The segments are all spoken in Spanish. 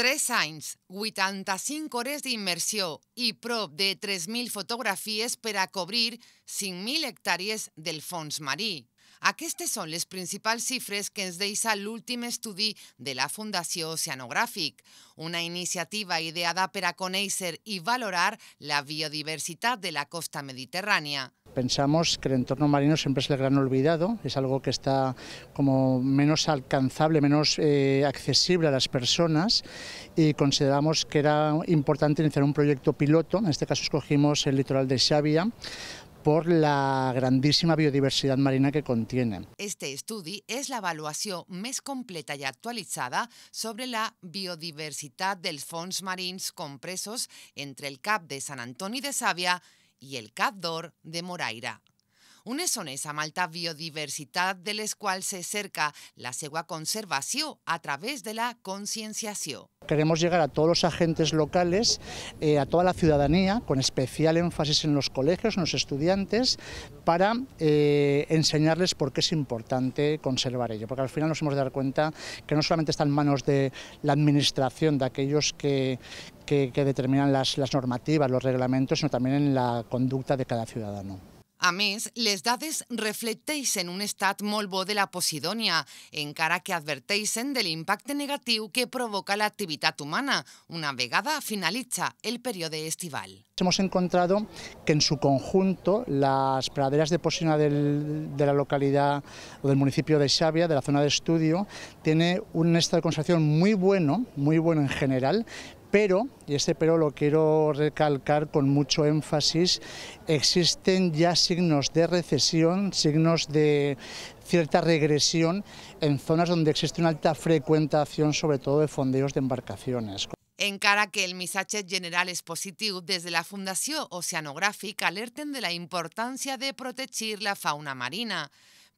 3 anys, 85 hores d'immersió i prop de 3.000 fotografies per a cobrir 5.000 hectàrees del fons marí. Aquestes són les principals xifres que ens deixa l'últim estudi de la Fundació Oceanogràfic, una iniciativa ideada per a conèixer i valorar la biodiversitat de la costa mediterrània. Pensamos que el entorno marino siempre es el gran olvidado, es algo que está como menos alcanzable, menos eh, accesible a las personas y consideramos que era importante iniciar un proyecto piloto, en este caso escogimos el litoral de Xavia, por la grandísima biodiversidad marina que contiene. Este estudio es la evaluación más completa y actualizada... sobre la biodiversidad del fons marins compresos entre el cap de Antonio y de Xavia y el Capdor de Moraira. Unes son esa malta biodiversidad de les cual se cerca la segua conservación a través de la concienciación. Queremos llegar a todos los agentes locales, eh, a toda la ciudadanía, con especial énfasis en los colegios, en los estudiantes, para eh, enseñarles por qué es importante conservar ello. Porque al final nos hemos de dar cuenta que no solamente está en manos de la administración, de aquellos que, determinan las normativas, los reglamentos, sino también en la conducta de cada ciudadano. A més, les dades reflecteixen un estat molt de la ...en cara que adverteixen del impacto negativo... que provoca la actividad humana una vegada finalitza el període estival. Hemos encontrado que en su conjunto las praderas de posidonia de la localidad o del municipio de Xavia, de la zona de estudio, tiene un estado de conservación muy bueno, muy bueno en general, pero, y este pero lo quiero recalcar con mucho énfasis, existen ya signos de recesión, signos de cierta regresión en zonas donde existe una alta frecuentación, sobre todo de fondeos de embarcaciones. En cara que el missatge general es positivo, desde la Fundación Oceanográfica alerten de la importancia de proteger la fauna marina.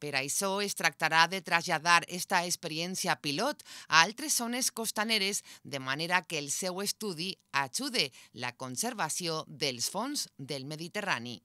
Per això es tractarà de traslladar esta experiència pilot a altres zones costaneres de manera que el seu estudi ajude la conservació dels fons del Mediterrani.